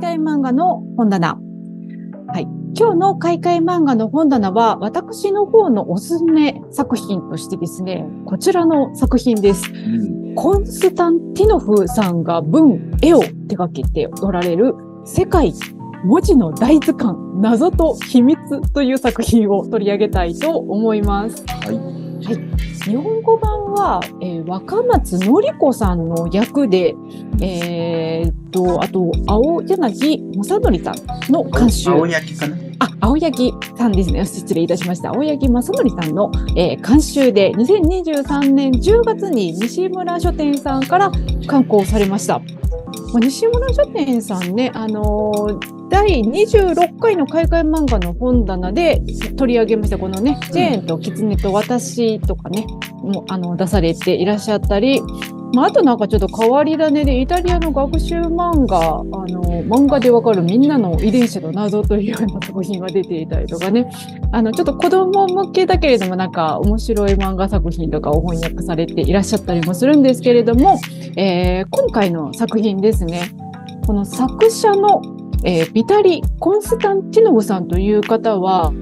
替漫画の本棚。はい。今日の買い替え漫画の本棚は、私の方のおすすめ作品としてですね、こちらの作品です。うん、コンスタンティノフさんが文、絵を手掛けておられる、世界文字の大図鑑、謎と秘密という作品を取り上げたいと思います。はいはい、日本語版は、えー、若松典子さんの役で、えー、っとあと青柳正則さんの監修青柳かなあ青柳さんですね失礼いたしました青柳正則さんの、えー、監修で2023年10月に西村書店さんから刊行されました。まあ、西村書店さんね、あのー第26回の海外漫画の本棚で取り上げましたこのね「ジェーンと狐と私」とかねもあの出されていらっしゃったり、まあ、あとなんかちょっと変わり種でイタリアの学習漫画あの漫画でわかるみんなの遺伝子の謎というような作品が出ていたりとかねあのちょっと子供向けだけれどもなんか面白い漫画作品とかを翻訳されていらっしゃったりもするんですけれども、えー、今回の作品ですねこの作者のえー、ビタリ・コンスタンティノブさんという方は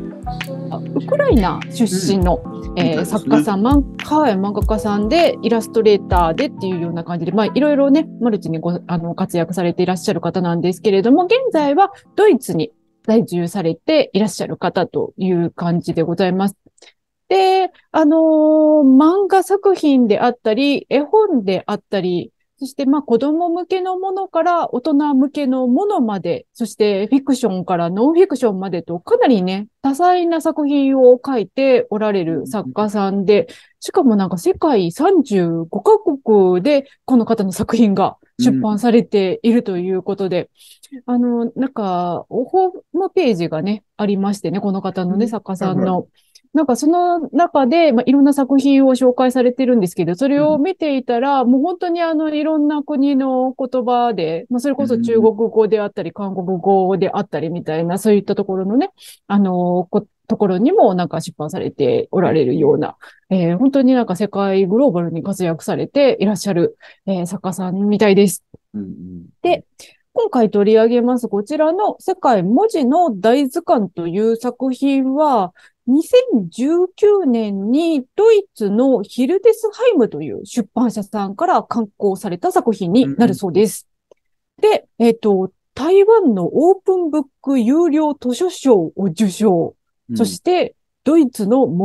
ウクライナ出身の、うん、えー、作家さん、漫画、漫画家さんでイラストレーターでっていうような感じで、まあ、いろいろねマルチにごあの活躍されていらっしゃる方なんですけれども現在はドイツに在住されていらっしゃる方という感じでございます。で、あのー、漫画作品であったり、絵本であったり、そして、まあ、子供向けのものから大人向けのものまで、そしてフィクションからノンフィクションまでと、かなりね、多彩な作品を書いておられる作家さんで、しかもなんか世界35カ国でこの方の作品が出版されているということで、うん、あの、なんか、ホームページがね、ありましてね、この方のね、作家さんの。うんなんかその中で、まあ、いろんな作品を紹介されてるんですけど、それを見ていたら、うん、もう本当にあの、いろんな国の言葉で、まあ、それこそ中国語であったり、韓国語であったりみたいな、そういったところのね、あの、ところにもなんか出版されておられるような、えー、本当になんか世界グローバルに活躍されていらっしゃる、えー、作家さんみたいです。うん、で、今回取り上げますこちらの世界文字の大図鑑という作品は、2019年にドイツのヒルデスハイムという出版社さんから刊行された作品になるそうです。うんうん、で、えっ、ー、と、台湾のオープンブック有料図書賞を受賞。そして、ドイツの最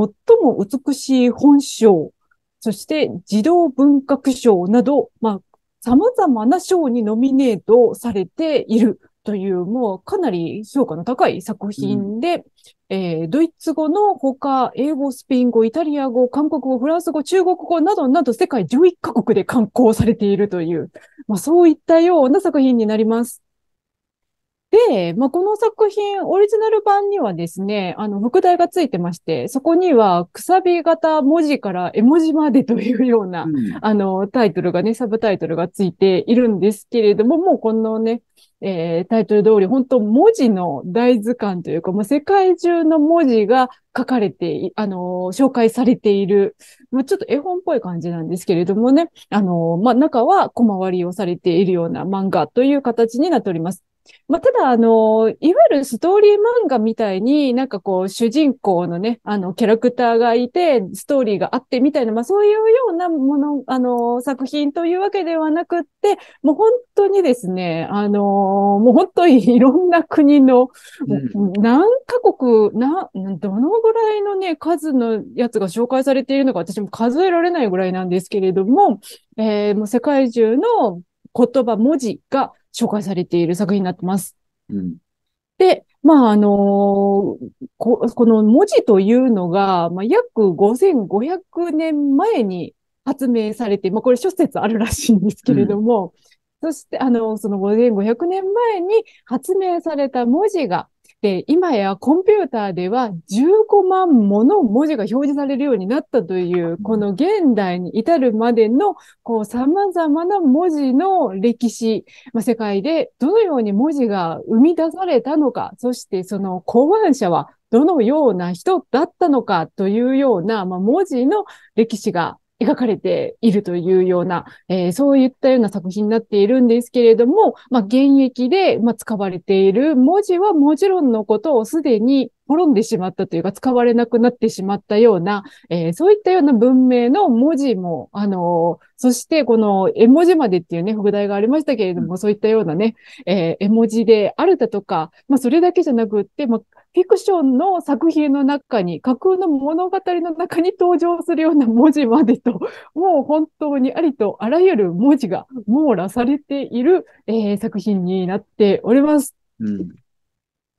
も美しい本賞。そして、児童文学賞など、まあ、様々な賞にノミネートされているという、もうかなり評価の高い作品で、うん、えー、ドイツ語のほか、英語、スペイン語、イタリア語、韓国語、フランス語、中国語などなど世界11カ国で刊行されているという、まあ、そういったような作品になります。で、まあ、この作品、オリジナル版にはですね、あの、副題がついてまして、そこには、くさび型文字から絵文字までというような、うん、あの、タイトルがね、サブタイトルがついているんですけれども、もうこのね、えー、タイトル通り、本当文字の大図鑑というか、まう世界中の文字が書かれて、あのー、紹介されている、まあ、ちょっと絵本っぽい感じなんですけれどもね、あのー、まあ、中は小回りをされているような漫画という形になっております。まあ、ただ、あの、いわゆるストーリー漫画みたいになんかこう、主人公のね、あの、キャラクターがいて、ストーリーがあってみたいな、まあ、そういうようなもの、あの、作品というわけではなくって、もう本当にですね、あの、もう本当にいろんな国の、何カ国、な、どのぐらいのね、数のやつが紹介されているのか、私も数えられないぐらいなんですけれども、えー、もう世界中の言葉、文字が紹介されている作品になってます。うん、で、まあ、あのこ、この文字というのが、まあ、約5500年前に発明されて、まあ、これ諸説あるらしいんですけれども、うん、そして、あの、その5500年前に発明された文字が、で、今やコンピューターでは15万もの文字が表示されるようになったという、この現代に至るまでの、こう、様々な文字の歴史、まあ、世界でどのように文字が生み出されたのか、そしてその考案者はどのような人だったのかというような、まあ、文字の歴史が描かれているというような、えー、そういったような作品になっているんですけれども、まあ、現役で、まあ、使われている文字はもちろんのことをすでに、滅んでしまったというか、使われなくなってしまったような、えー、そういったような文明の文字も、あのー、そしてこの絵文字までっていうね、副題がありましたけれども、そういったようなね、えー、絵文字であるだとか、まあ、それだけじゃなくって、まあ、フィクションの作品の中に、架空の物語の中に登場するような文字までと、もう本当にありとあらゆる文字が網羅されている、えー、作品になっております。うん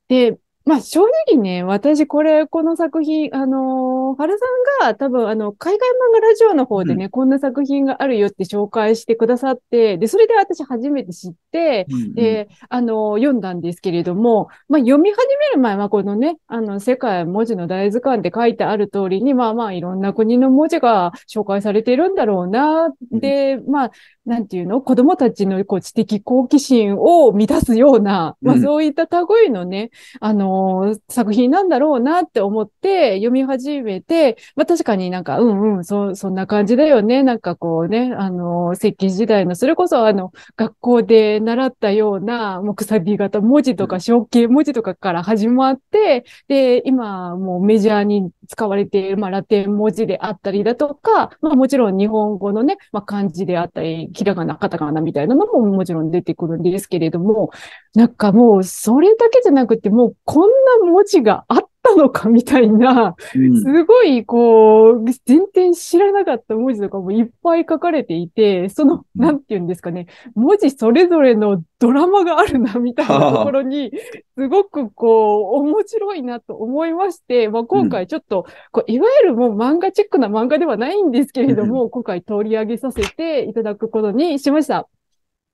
で、まあ正直ね、私これ、この作品、あのー、原さんが多分、あの、海外漫画ラジオの方でね、うん、こんな作品があるよって紹介してくださって、で、それで私初めて知っ、うんうん、で、あの、読んだんですけれども、まあ、読み始める前はこのね、あの、世界文字の大図鑑って書いてある通りに、まあまあ、いろんな国の文字が紹介されてるんだろうな、で、うん、まあ、なんていうの子供たちのこう知的好奇心を満たすような、まあ、そういった類のね、うん、あのー、作品なんだろうなって思って読み始めて、まあ、確かになんか、うんうん、そ、そんな感じだよね。なんかこうね、あのー、石器時代の、それこそあの、学校で習ったような、もうくさび型、文字とか象形文字とかから始まって、で、今もうメジャーに使われている、まあ、ラテン文字であったりだとか、まあ、もちろん日本語のね、まあ、漢字であったり、ひらがな、カタカナみたいなのももちろん出てくるんですけれども、なんかもうそれだけじゃなくて、もうこんな文字があっったのかみたいな、すごいこう、全然知らなかった文字とかもいっぱい書かれていて、その、なんて言うんですかね、文字それぞれのドラマがあるな、みたいなところに、すごくこう、面白いなと思いまして、まあ、今回ちょっと、こういわゆるもう漫画チックな漫画ではないんですけれども、今回取り上げさせていただくことにしました。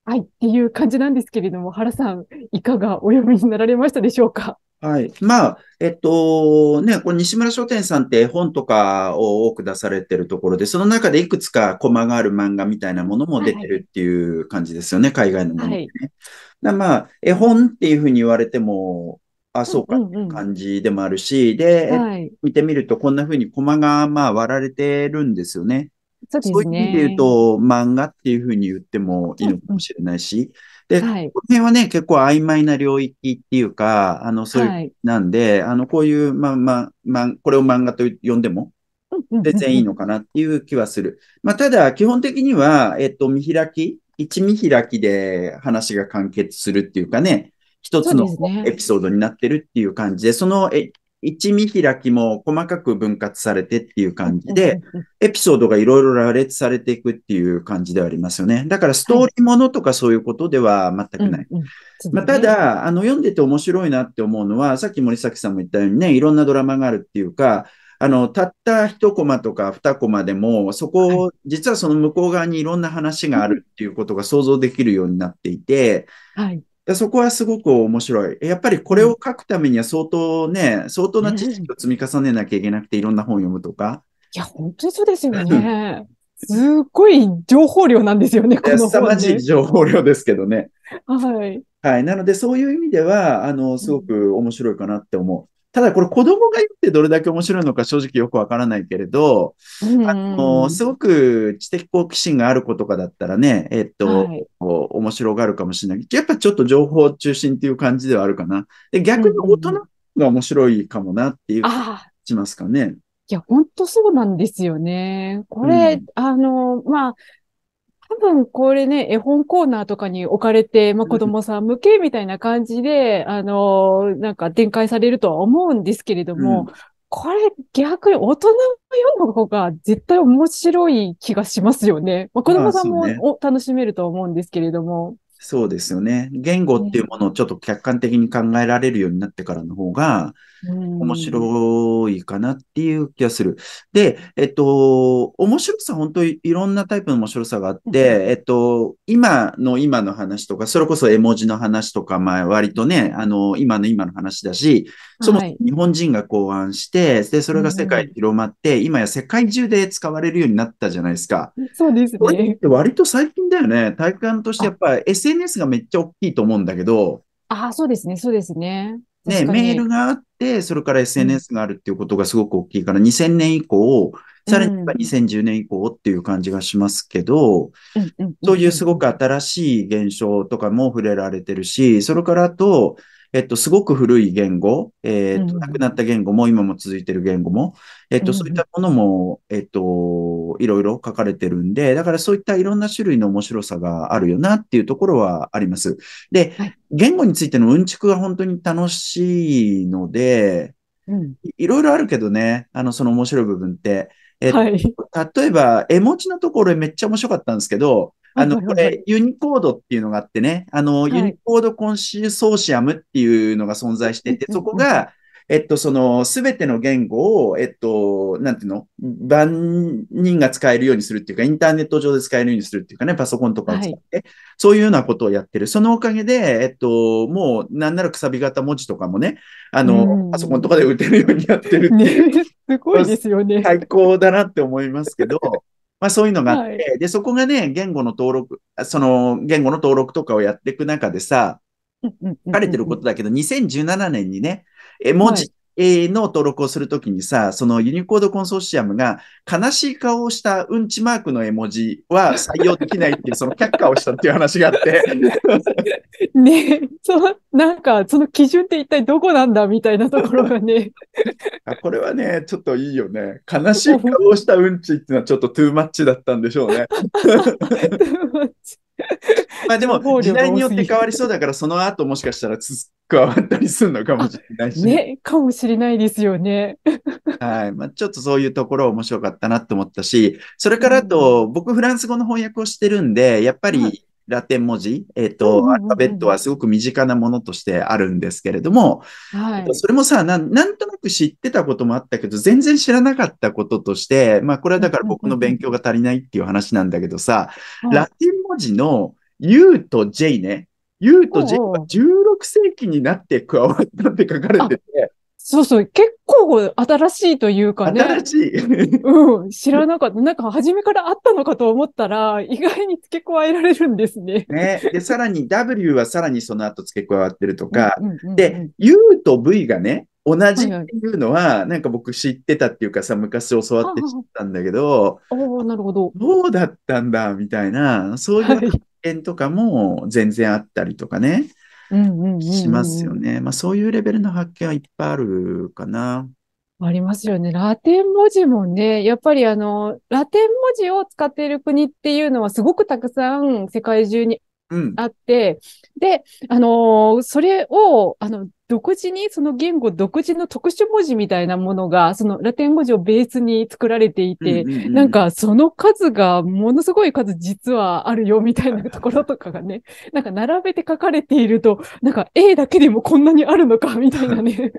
はい、っていう感じなんですけれども、原さん、いかがお読みになられましたでしょうかはい。まあ、えっと、ね、この西村書店さんって絵本とかを多く出されてるところで、その中でいくつかコマがある漫画みたいなものも出てるっていう感じですよね、はい、海外のものでね。はい、まあ、絵本っていうふうに言われても、あ、そうかっていう感じでもあるし、うんうんうん、で、はい、見てみるとこんな風にコマがまあ割られてるんですよね。そうですね。そういう意味で言うと漫画っていう風に言ってもいいのかもしれないし、で、はい、この辺はね、結構曖昧な領域っていうか、あの、そういう、なんで、あの、こういう、まあまあ、まあ、これを漫画と呼んでも、全然いいのかなっていう気はする。まあ、ただ、基本的には、えっと、見開き、一見開きで話が完結するっていうかね、一つのエピソードになってるっていう感じで、そ、ね,、の一見開きも細かく分割されてっていう感じで、エピソードがいろいろ羅列されていくっていう感じではありますよね。だからストーリーものとかそういうことでは全くない。まあ、ただ、あの、読んでて面白いなって思うのは、さっき森崎さんも言ったようにね、いろんなドラマがあるっていうか、あの、たった一コマとか二コマでも、そこを、実はその向こう側にいろんな話があるっていうことが想像できるようになっていて、はい、で。そこはすごく面白い。やっぱりこれを書くためには相当ね、相当な知識を積み重ねなきゃいけなくて、いろんな本を読むとか。いや、本当にそうですよね。すっごい情報量なんですよね、この、ね、凄まじい情報量ですけどね。はい。はい。なので、そういう意味では、あの、すごく面白いかなって思う。ただこれ子供が言ってどれだけ面白いのか正直よくわからないけれど、あの、すごく知的好奇心がある子とかだったらね、えっと、はい、面白がるかもしれないけど、やっぱちょっと情報中心っていう感じではあるかな。で逆に大人が面白いかもなっていう気しますかね。いや、ほんとそうなんですよね。これ、うん、あの、まあ、多分これね、絵本コーナーとかに置かれて、まあ、子供さん向けみたいな感じで、あの、なんか展開されるとは思うんですけれども、うん、これ逆に大人が読んだ方が絶対面白い気がしますよね。まあ、子供さんも、ね、楽しめると思うんですけれども。そうですよね。言語っていうものをちょっと客観的に考えられるようになってからの方が、面白いかなっていう気がする。で、えっと、面白さ、本当にいろんなタイプの面白さがあって、えっと、今の今の話とか、それこそ絵文字の話とか、まあ割とね、あの、今の今の話だし、そも日本人が考案して、で、それが世界に広まって、今や世界中で使われるようになったじゃないですか。そうですね。割と最近だよね。体感としてやっぱり s SNS がめっちゃ大きいと思うんだけど。ああ、そうですね、そうですね。ね、メールがあって、それから SNS があるっていうことがすごく大きいから、うん、2000年以降、さらに2010年以降っていう感じがしますけど、そういうすごく新しい現象とかも触れられてるし、それからあと、えっと、すごく古い言語、えっと、亡くなった言語も今も続いてる言語も、えっと、そういったものも、えっと、いろいろ書かれてるんで、だからそういったいろんな種類の面白さがあるよなっていうところはあります。で、言語についてのうんちくが本当に楽しいので、いろいろあるけどね、あの、その面白い部分って。えっと、はい、例えば、絵文字のところめっちゃ面白かったんですけど、あの、これ、ユニコードっていうのがあってね、あの、はい、ユニコードコンシソーシアムっていうのが存在してて、そこが、えっと、その、すべての言語を、えっと、なんていうの、万人が使えるようにするっていうか、インターネット上で使えるようにするっていうかね、パソコンとかを使って、はい、そういうようなことをやってる。そのおかげで、えっと、もう、なんならくさび型文字とかもね、あの、パソコンとかで打てるようにやってるっていう。ね、すごいですよね。最高だなって思いますけど、まあそういうのがあって、はい、で、そこがね、言語の登録、その言語の登録とかをやっていく中でさ、書かれてることだけど、2017年にね、絵文字、の登録をするときにさ、そのユニコードコンソーシアムが悲しい顔をしたうんちマークの絵文字は採用できないっていう、その却下をしたっていう話があって。ねそのなんか、その基準って一体どこなんだみたいなところがね。あこれはね、ちょっといいよね。悲しい顔をしたうんちっていうのはちょっとトゥーマッチだったんでしょうね。トゥーマッチ。まあでも、時代によって変わりそうだから、その後もしかしたら加わったりするのかもしれないしね。かもしれないですよね。はい。まあちょっとそういうところ面白かったなと思ったし、それからあと、僕フランス語の翻訳をしてるんで、やっぱりラテン文字、えっ、ー、と、うんうんうん、アルファベットはすごく身近なものとしてあるんですけれども、はい、それもさな、なんとなく知ってたこともあったけど、全然知らなかったこととして、まあこれはだから僕の勉強が足りないっていう話なんだけどさ、ラテン文字の U と J ね、U と J は16世紀になって加わったって書かれてて、そうそう、結構新しいというかね。新しいうん、知らなかった。なんか初めからあったのかと思ったら、意外に付け加えられるんですね。ね。で、さらに W はさらにその後付け加わってるとか、で、U と V がね、同じっていうのは、なんか僕知ってたっていうかさ、昔教わって知ったんだけど、ああ、なるほど。どうだったんだ、みたいな、そういう発見とかも全然あったりとかね。はいしますよね。まあそういうレベルの発見はいっぱいあるかな。ありますよね。ラテン文字もね、やっぱりあの、ラテン文字を使っている国っていうのはすごくたくさん世界中にあって、うん、で、あのー、それを、あの、独自に、その言語独自の特殊文字みたいなものが、そのラテン語字をベースに作られていて、なんかその数がものすごい数実はあるよみたいな ところとかがね、なんか並べて書かれていると、なんか A だけでもこんなにあるのかみたいなね、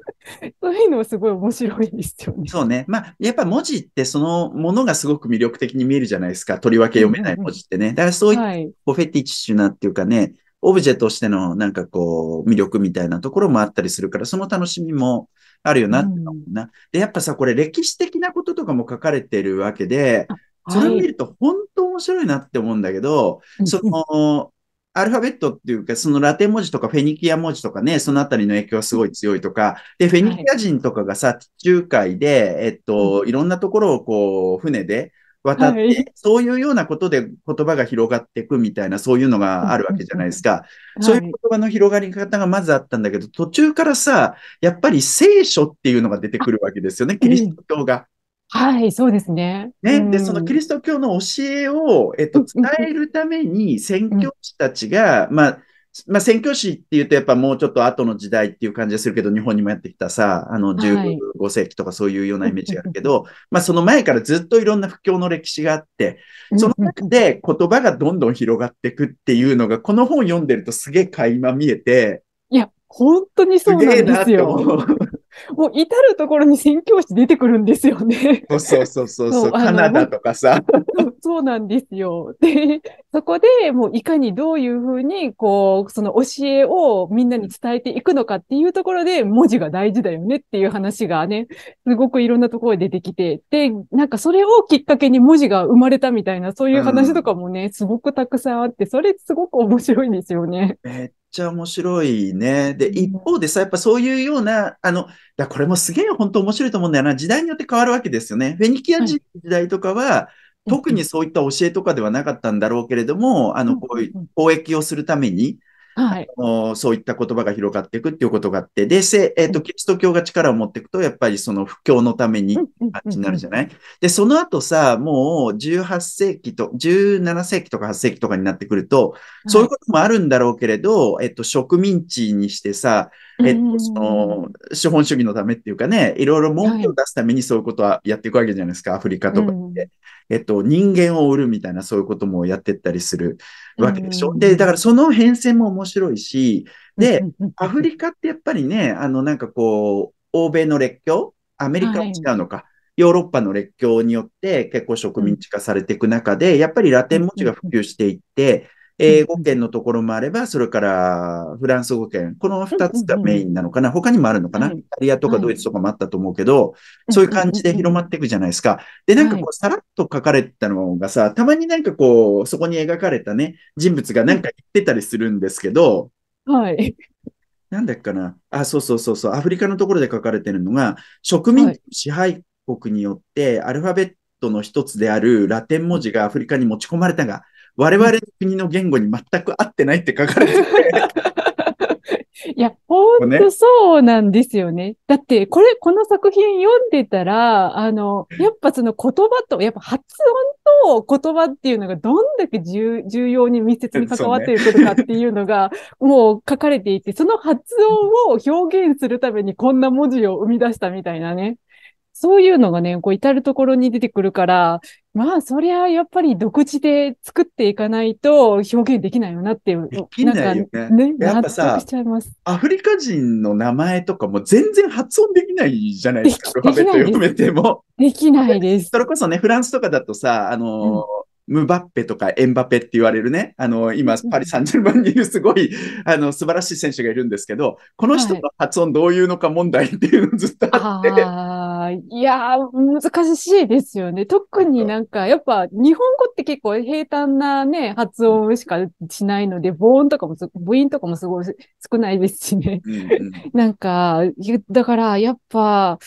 そういうのはすごい面白いですよね。そうね。まあ、やっぱ文字ってそのものがすごく魅力的に見えるじゃないですか。とりわけ読めない文字ってね。だからそういう、ポフェティッチュなっていうかね、オブジェとしてのなんかこう、魅力みたいなところもあったりするから、その楽しみもあるよなって思うな、ん。で、やっぱさ、これ歴史的なこととかも書かれてるわけで、それを見ると本当面白いなって思うんだけど、その、アルファベットっていうか、そのラテン文字とかフェニキア文字とかね、そのあたりの影響はすごい強いとか、で、フェニキア人とかがさ、地中海で、えっと、いろんなところをこう、船で、渡って、はい、そういうようなことで言葉が広がっていくみたいな、そういうのがあるわけじゃないですか。はい、そういう言葉の広がり方がまずあったんだけど、途中からさ、やっぱり聖書っていうのが出てくるわけですよね、キリスト教が。はい、そうですね。ね、で、そのキリスト教の教えを、えっと、伝えるために、宣教師たちが、まあ、まあ、宣教師って言うとやっぱもうちょっと後の時代っていう感じがするけど、日本にもやってきたさ、あの15世紀とかそういうようなイメージがあるけど、はい、まあその前からずっといろんな不況の歴史があって、その中で言葉がどんどん広がっていくっていうのが、この本読んでるとすげえ垣間見えて、いや、本当にそうなんですよ。すもう至るところに宣教師出てくるんですよね。そうそうそうそうそうカナダとかさ。そうなんですよ。で、そこでもういかにどういうふうに、こう、その教えをみんなに伝えていくのかっていうところで、文字が大事だよねっていう話がね、すごくいろんなところで出てきて、で、なんかそれをきっかけに文字が生まれたみたいな、そういう話とかもね、うん、すごくたくさんあって、それすごく面白いんですよね。ちゃ面白いね。で、一方でさ、やっぱそういうような、あの、だこれもすげえ本当面白いと思うんだよな。時代によって変わるわけですよね。フェニキア人の時代とかは、はい、特にそういった教えとかではなかったんだろうけれども、あの、こういう交易をするために、はい、あのそういった言葉が広がっていくっていうことがあって、で、せえーと、キリスト教が力を持っていくと、やっぱりその布教のために感じになるじゃない、で、その後さ、もう18世紀と、17世紀とか8世紀とかになってくると、そういうこともあるんだろうけれど、はい、えっ、ー、と、植民地にしてさ、えっと、その、資本主義のためっていうかね、いろいろ文句を出すためにそういうことはやっていくわけじゃないですか、はい、アフリカとかって。えっと、人間を売るみたいなそういうこともやってったりするわけでしょ。で、だからその変遷も面白いし、で、アフリカってやっぱりね、あの、なんかこう、欧米の列強アメリカは違うのか。はいヨーロッパの列強によって結構植民地化されていく中で、やっぱりラテン文字が普及していって、英語圏のところもあれば、それからフランス語圏、この2つがメインなのかな、他にもあるのかな、イタリアとかドイツとかもあったと思うけど、そういう感じで広まっていくじゃないですか。で、なんかこう、さらっと書かれたのがさ、たまになんかこう、そこに描かれたね、人物がなんか言ってたりするんですけど、はい。なんだっけかな。あ、そうそうそうそう。アフリカのところで書かれてるのが、植民地支配国によって、アルファベットの一つであるラテン文字がアフリカに持ち込まれたが、我々の国の言語に全く合ってないって書かれてて。いや、ほんとそうなんですよね。だって、これ、この作品読んでたら、あの、やっぱその言葉と、やっぱ発音と言葉っていうのがどんだけ重要に密接に関わっていることかっていうのが、うね、もう書かれていて、その発音を表現するためにこんな文字を生み出したみたいなね。そういうのがね、こう至るところに出てくるから、まあ、そりゃ、やっぱり独自で作っていかないと表現できないよなっていう。できないよね。ねやっぱさ、アフリカ人の名前とかも全然発音できないじゃないですか。アルファベット読めても。できないです。それこそね、フランスとかだとさ、あのー、うんムバッペとかエンバペって言われるね、あの、今、パリ・サンジェルマンにいるすごい、あの、素晴らしい選手がいるんですけど、この人の発音どういうのか問題っていうのずっとあって。はい、いや難しいですよね。特になんか、やっぱ、日本語って結構平坦なね、発音しかしないので、ボーンとかも、母音とかもすごい少ないですしね。うんうん、なんか、だから、やっぱ、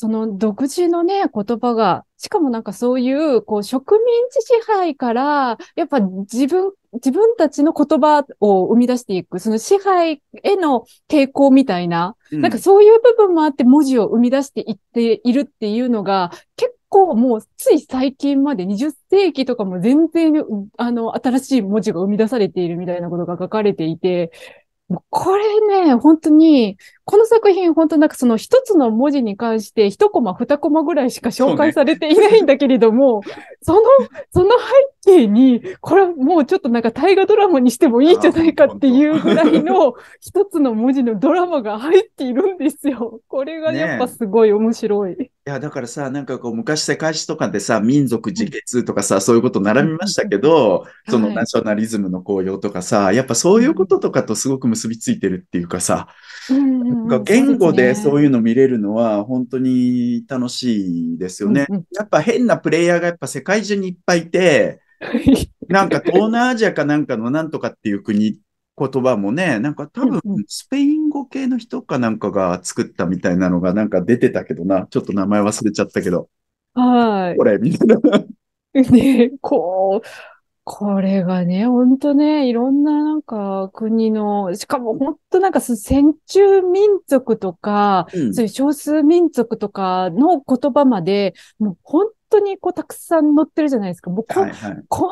その独自のね、言葉が、しかもなんかそういう、こう、植民地支配から、やっぱ自分、自分たちの言葉を生み出していく、その支配への抵抗みたいな、うん、なんかそういう部分もあって文字を生み出していっているっていうのが、結構もうつい最近まで20世紀とかも全然、あの、新しい文字が生み出されているみたいなことが書かれていて、これね、本当に、この作品本当なんかその一つの文字に関して一コマ二コマぐらいしか紹介されていないんだけれども、そね、その、その背景に、これはもうちょっとなんか大河ドラマにしてもいいんじゃないかっていうぐらいの 一つの文字のドラマが入っているんですよ。これがやっぱすごい面白い。ねや、だからさ、なんかこう、昔世界史とかでさ、民族自決とかさ、そういうこと並びましたけど、そのナショナリズムの高揚とかさ、やっぱそういうこととかとすごく結びついてるっていうかさ、なんか言語でそういうの見れるのは本当に楽しいですよね。やっぱ変なプレイヤーがやっぱ世界中にいっぱいいて、なんか東南アジアかなんかのなんとかっていう国言葉もね、なんか多分スペイン語系の人かなんかが作ったみたいなのがなんか出てたけどな。ちょっと名前忘れちゃったけど。はい。これ、みたいな。ね、こう、これがね、ほんとね、いろんななんか国の、しかもほんとなんか先中民族とか、うん、そういう少数民族とかの言葉まで、もう本当にこうたくさん載ってるじゃないですか。もうこはいはい、こん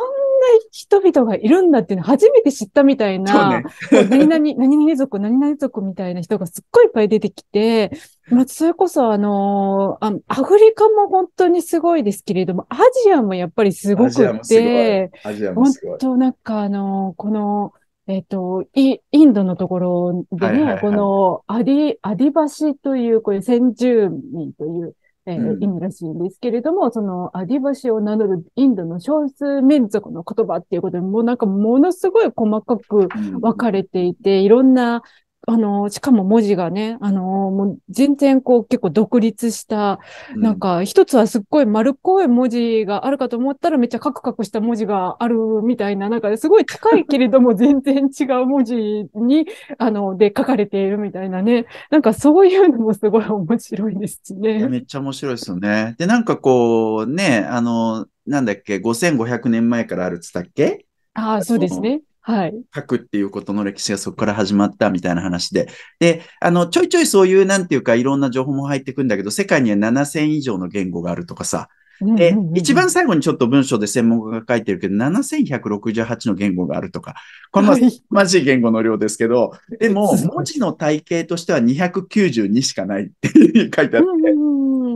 人々がいるんだっていうの初めて知ったみたいな、ね、何々、何々族、何々族みたいな人がすっごいいっぱい出てきて、まあ、それこそあのー、アフリカも本当にすごいですけれども、アジアもやっぱりすごくて、本当なんかあのー、この、えっ、と、イ、インドのところでね、このアディ、アディバシという、こういう先住民という、えー、意味らしいんですけれども、その、アディバシを名乗るインドの少数民族の言葉っていうことで、もうなんかものすごい細かく分かれていて、いろんなあの、しかも文字がね、あの、もう全然こう結構独立した、なんか一つはすっごい丸っこい文字があるかと思ったらめっちゃカクカクした文字があるみたいな、なんかすごい近いけれども全然違う文字に、あの、で書かれているみたいなね。なんかそういうのもすごい面白いですね。めっちゃ面白いですよね。で、なんかこう、ね、あの、なんだっけ、5500年前からあるつったっけああ、そうですね。はい、書くっていうことの歴史がそこから始まったみたいな話で。で、あの、ちょいちょいそういう、なんていうか、いろんな情報も入ってくんだけど、世界には7000以上の言語があるとかさ。で、一番最後にちょっと文章で専門家が書いてるけど、7168の言語があるとか、このまじい言語の量ですけど、でも 文字の体系としては292しかないって書いてあって、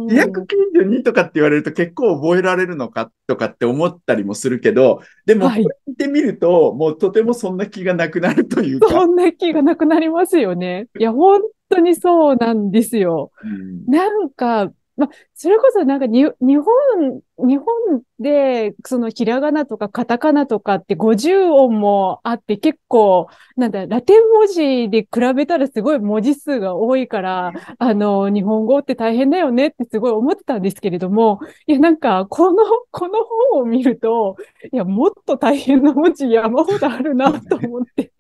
292とかって言われると結構覚えられるのかとかって思ったりもするけど、でも、言ってみると、もうとてもそんな気がなくなるというか。そんな気がなくなりますよね。いや、本当にそうなんですよ。うん、なんか、まあ、それこそなんかに、日本、日本で、そのひらがなとかカタカナとかって50音もあって結構、なんだ、ラテン文字で比べたらすごい文字数が多いから、あの、日本語って大変だよねってすごい思ってたんですけれども、いや、なんか、この、この本を見ると、いや、もっと大変な文字山ほどあるなと思って。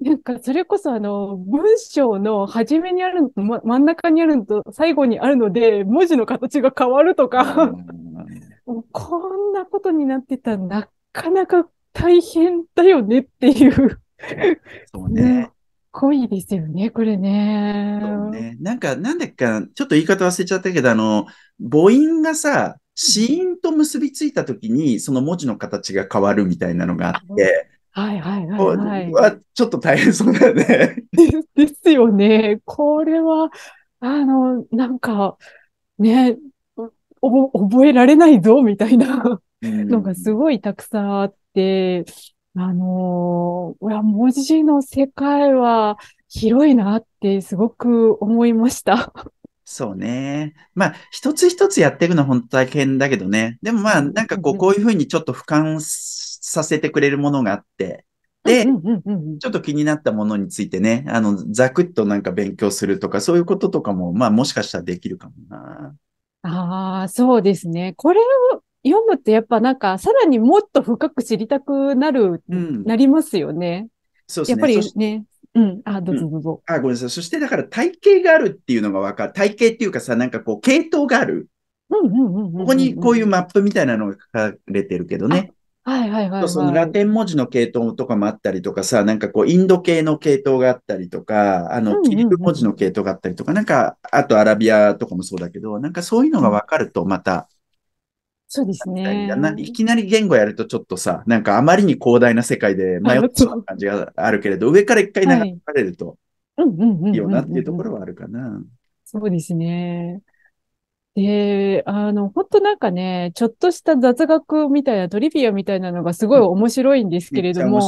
なんか、それこそあの、文章の初めにあるのと、ま、真ん中にあるのと最後にあるので、文字の形が変わるとかこんなことになってたらなかなか大変だよねっていうそうね。濃いですよね、これね。そうね。なんか、なんだっけか、ちょっと言い方忘れちゃったけど、あの、母音がさ、子音と結びついたときに、その文字の形が変わるみたいなのがあって、はいはいはい、はい、はちょっと大変そうだよねで。すよね。これは、あの、なんか、ね、お覚えられないぞ、みたいなのがすごいたくさんあって、あのー、文字の世界は広いなってすごく思いました。そうね。まあ、一つ一つやっていくのは本当大変だけどね。でもまあ、なんかこう、こういうふうにちょっと俯瞰させてくれるものがあって、で、ちょっと気になったものについてね、あの、ざくっとなんか勉強するとか、そういうこととかも、まあもしかしたらできるかもな。ああ、そうですね。これを読むってやっぱなんか、さらにもっと深く知りたくなる、うん、なりますよね。そうですね。やっぱりね。うん。あ、どうぞどうぞ、うん、あ、ごめんなさい。そしてだから体系があるっていうのがわかる。体系っていうかさ、なんかこう、系統がある。ここにこういうマップみたいなのが書かれてるけどね。はいはいはい、はい、そのラテン文字の系統とかもあったりとかさ、なんかこうインド系の系統があったりとか、あの、キリ文字の系統があったりとか、なんか、あとアラビアとかもそうだけど、なんかそういうのがわかるとまた、そうですね。いきなり言語やるとちょっとさ、なんかあまりに広大な世界で迷ってしまう感じがあるけれど、上から一回流れるといいよなっていうところはあるかな。そうですね。で、あの、ほんとなんかね、ちょっとした雑学みたいな、トリビアみたいなのがすごい面白いんですけれども、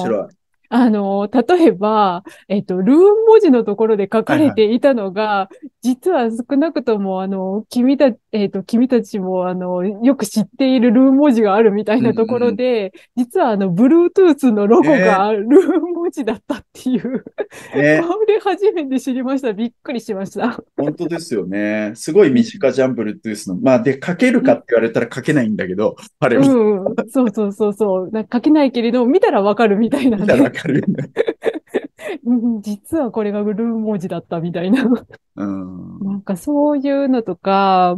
あの、例えば、えっと、ルーン文字のところで書かれていたのが、はいはい、実は少なくとも、あの、君たち、えっと、君たちも、あの、よく知っているルーン文字があるみたいなところで、うんうん、実は、あの、ブルートゥースのロゴがルーン文字だったっていう、えー、れ初めて知りました。びっくりしました。本当ですよね。すごい身近じゃん、ブル u e t o の。まあ、で、書けるかって言われたら書けないんだけど、あれは。うん、そうそうそうそう。なんか書けないけれど、見たらわかるみたいな、ね。かる。実はこれがルー文字だったみたいな。なんかそういうのとか、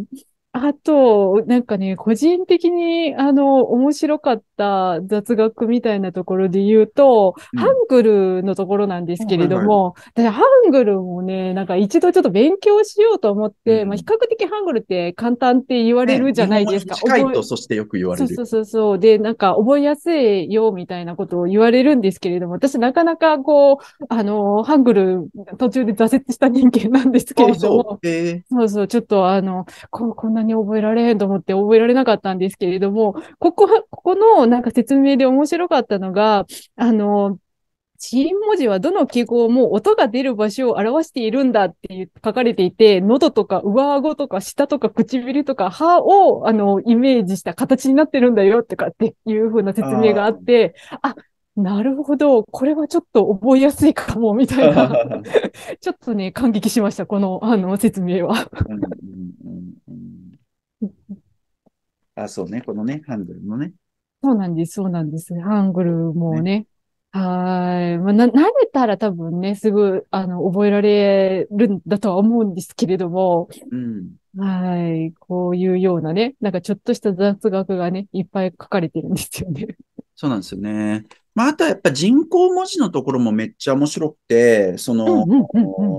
あと、なんかね、個人的に、あの、面白かった雑学みたいなところで言うと、うん、ハングルのところなんですけれども、はいはい、ハングルもね、なんか一度ちょっと勉強しようと思って、うん、まあ比較的ハングルって簡単って言われるじゃないですか。ね、近いと、そしてよく言われる。そうそうそう。で、なんか覚えやすいよ、みたいなことを言われるんですけれども、私なかなかこう、あの、ハングル途中で挫折した人間なんですけれども、そうそう、えー、そうそう、ちょっとあの、ここんなに覚えられへんと思って覚えられなかったんですけれども、ここ、ここのなんか説明で面白かったのが、あの、ーン文字はどの記号も音が出る場所を表しているんだって書かれていて、喉とか上顎とか舌とか唇とか歯をあのイメージした形になってるんだよとかっていう風な説明があって、あなるほど。これはちょっと覚えやすいかも、みたいな。ちょっとね、感激しました、この、あの、説明は。あ、そうね。このね、ハングルのね。そうなんです、そうなんです。ハングルもね。ねはい。まあ、な、慣れたら多分ね、すぐ、あの、覚えられるんだとは思うんですけれども。うん。はい。こういうようなね、なんかちょっとした雑学がね、いっぱい書かれてるんですよね。そうなんですよね。まあ、あとはやっぱ人工文字のところもめっちゃ面白くて、その、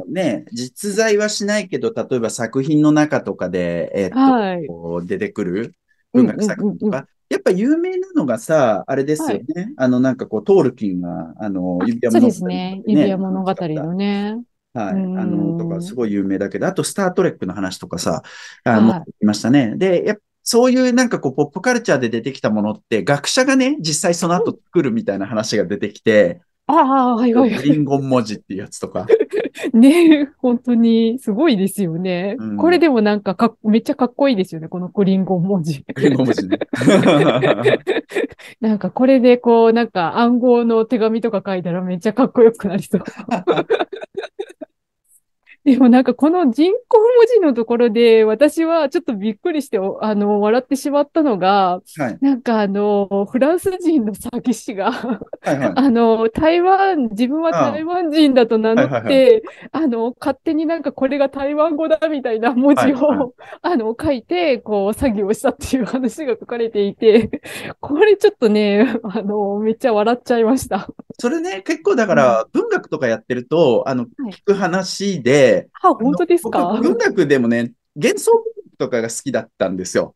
ね、実在はしないけど、例えば作品の中とかで、えー、っと、はい、出てくる、文学作品とか。やっぱ有名なのがさ、あれですよね。はい、あの、なんかこう、トールキンが、あの、指輪物語、ね、そうですね。指輪物語のね。はい。あの、とか、すごい有名だけど、あと、スタートレックの話とかさ、あの、はい、いましたね。で、やっそういうなんかこう、ポップカルチャーで出てきたものって、学者がね、実際その後作るみたいな話が出てきて、ああ、はいはい、はい。リンゴ文字っていうやつとか。ね本当にすごいですよね。うん、これでもなんかかめっちゃかっこいいですよね、このコリンゴ文字。コリンゴ文字ね。なんかこれでこう、なんか暗号の手紙とか書いたらめっちゃかっこよくなりそう。でもなんかこの人工文字のところで私はちょっとびっくりしてあの笑ってしまったのが、はい、なんかあのフランス人の詐欺師がはい、はい、あの台湾自分は台湾人だと名乗って、あの勝手になんかこれが台湾語だみたいな文字を、はいはい、あの書いてこう詐欺をしたっていう話が書かれていてこれちょっとねあのめっちゃ笑っちゃいましたそれね、結構だから、文学とかやってると、あの、聞く話で、はい、あ、本当ですか文学でもね、幻想文学とかが好きだったんですよ。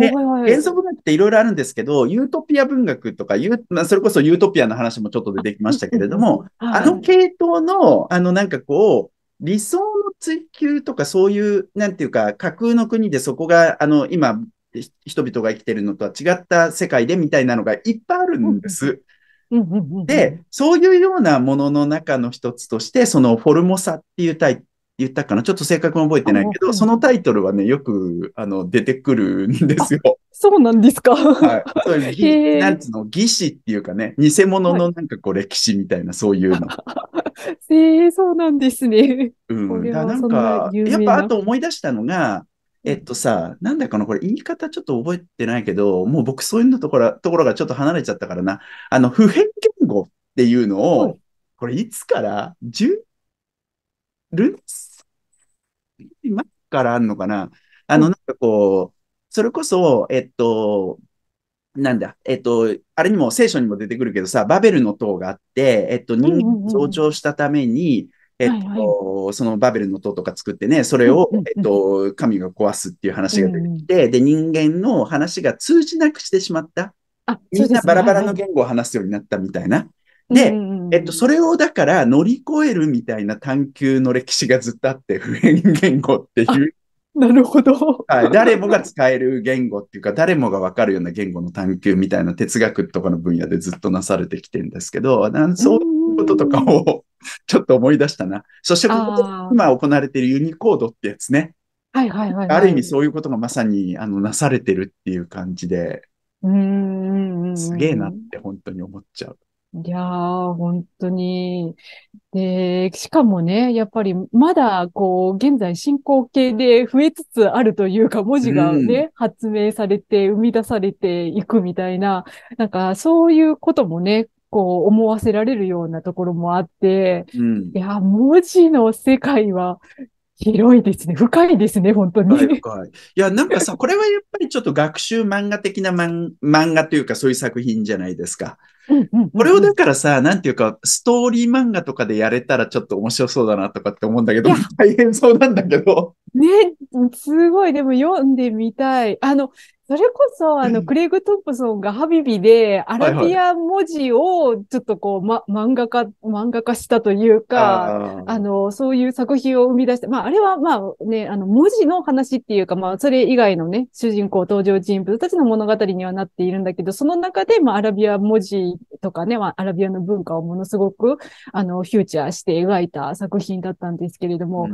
で、幻想文学っていろいろあるんですけど、ユートピア文学とか、まあ、それこそユートピアの話もちょっと出てきましたけれども、はい、あの系統の、あのなんかこう、理想の追求とかそういう、なんていうか、架空の国でそこが、あの、今、人々が生きてるのとは違った世界でみたいなのがいっぱいあるんです。で、そういうようなものの中の一つとして、そのフォルモサっていうタイ言ったかなちょっと正確に覚えてないけど、そのタイトルはね、よく、あの、出てくるんですよ。そうなんですか。はい。そういう、なんつうの、義士っていうかね、偽物のなんかこう、歴史みたいな、そういうの。え えそうなんですね。うん。だなんか、やっぱあと思い出したのが、えっとさ、なんだかのこれ言い方ちょっと覚えてないけど、もう僕そういうのところところがちょっと離れちゃったからな、あの、普遍言語っていうのを、これいつから、10、ル今からあんのかなあの、なんかこう、それこそ、えっと、なんだ、えっと、あれにも聖書にも出てくるけどさ、バベルの塔があって、えっと、人間を増長したために、えっと、はいはい、そのバベルの塔とか作ってね、それを、えっと、神が壊すっていう話が出てきて、うんうん、で、人間の話が通じなくしてしまった。あみんなバラバラの言語を話すようになったみたいな。で、えっと、それをだから乗り越えるみたいな探求の歴史がずっとあって、普遍言語っていう。なるほど、はい。誰もが使える言語っていうか、誰もがわかるような言語の探求みたいな哲学とかの分野でずっとなされてきてるんですけど、そうこととかを ちょっと思い出したな。そして、今行われているユニコードってやつね。はいはいはい、はい、ある意味そういうことがまさにあのなされてるっていう感じで、うんすげえなって本当に思っちゃう。いやー、本当に。で、しかもね、やっぱりまだこう、現在進行形で増えつつあるというか、文字がね、うん、発明されて、生み出されていくみたいな、なんかそういうこともね、こう思わせられるようなところもあって、うん、いや、文字の世界は広いですね。深いですね、本当に。深い深い。いや、なんかさ、これはやっぱりちょっと学習漫画的な漫画というか、そういう作品じゃないですか。これをだからさ、なんていうか、ストーリー漫画とかでやれたらちょっと面白そうだなとかって思うんだけど、大変そうなんだけど。ね、すごい、でも読んでみたい。あの、それこそ、あの、クレイグ・トップソンがハビビで、アラビア文字をちょっとこう、ま、漫画化、漫画化したというか、あの、そういう作品を生み出して、まあ、あれはまあね、あの、文字の話っていうか、まあ、それ以外のね、主人公登場人物たちの物語にはなっているんだけど、その中で、まあ、アラビア文字とかね、アラビアの文化をものすごく、あの、フューチャーして描いた作品だったんですけれども、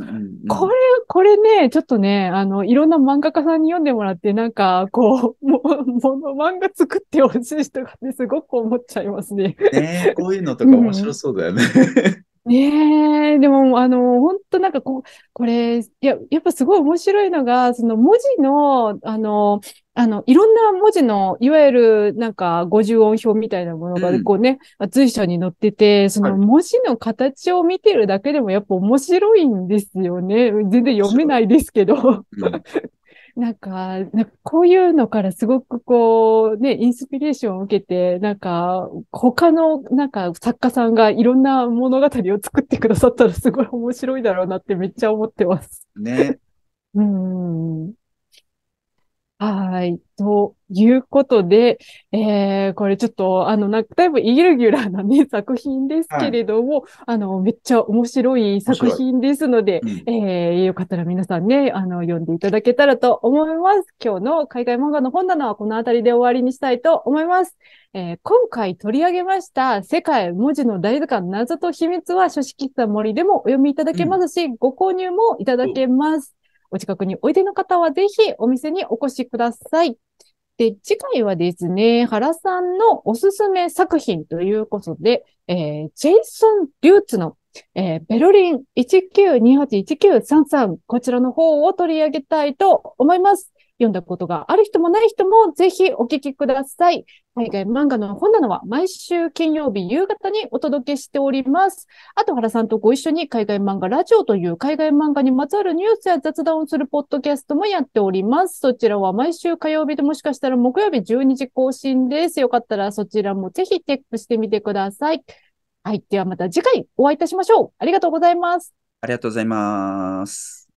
これ、これね、ちょっとね、あの、いろんな漫画家さんに読んでもらって、なんか、こう、も、もの漫画作ってほしい人がね、すごく思っちゃいますね。ねこういうのとか面白そうだよね。うんねえ、でも、あの、本当なんかこう、これ、や、やっぱすごい面白いのが、その文字の、あの、あの、いろんな文字の、いわゆる、なんか、五十音表みたいなものが、こうね、うん、随所に載ってて、その文字の形を見てるだけでも、やっぱ面白いんですよね。全然読めないですけど。なんか、なんかこういうのからすごくこう、ね、インスピレーションを受けて、なんか、他の、なんか作家さんがいろんな物語を作ってくださったらすごい面白いだろうなってめっちゃ思ってます。ね。うん。はい。ということで、えー、これちょっと、あの、なんか、だいぶイレギュラーなね、作品ですけれども、はい、あの、めっちゃ面白い作品ですので、うん、えー、よかったら皆さんね、あの、読んでいただけたらと思います。今日の海外漫画の本棚はこの辺りで終わりにしたいと思います。えー、今回取り上げました、世界文字の大図鑑謎と秘密は書式喫茶森でもお読みいただけますし、うん、ご購入もいただけます。うんお近くにおいでの方はぜひお店にお越しください。で、次回はですね、原さんのおすすめ作品ということで、えー、ジェイソン・リューツの、えー、ベルリン1928-1933、こちらの方を取り上げたいと思います。読んだことがある人もない人もぜひお聞きください。海外漫画の本なのは毎週金曜日夕方にお届けしております。あと原さんとご一緒に海外漫画ラジオという海外漫画にまつわるニュースや雑談をするポッドキャストもやっております。そちらは毎週火曜日でもしかしたら木曜日12時更新です。よかったらそちらもぜひチェックしてみてください。はい。ではまた次回お会いいたしましょう。ありがとうございます。ありがとうございます。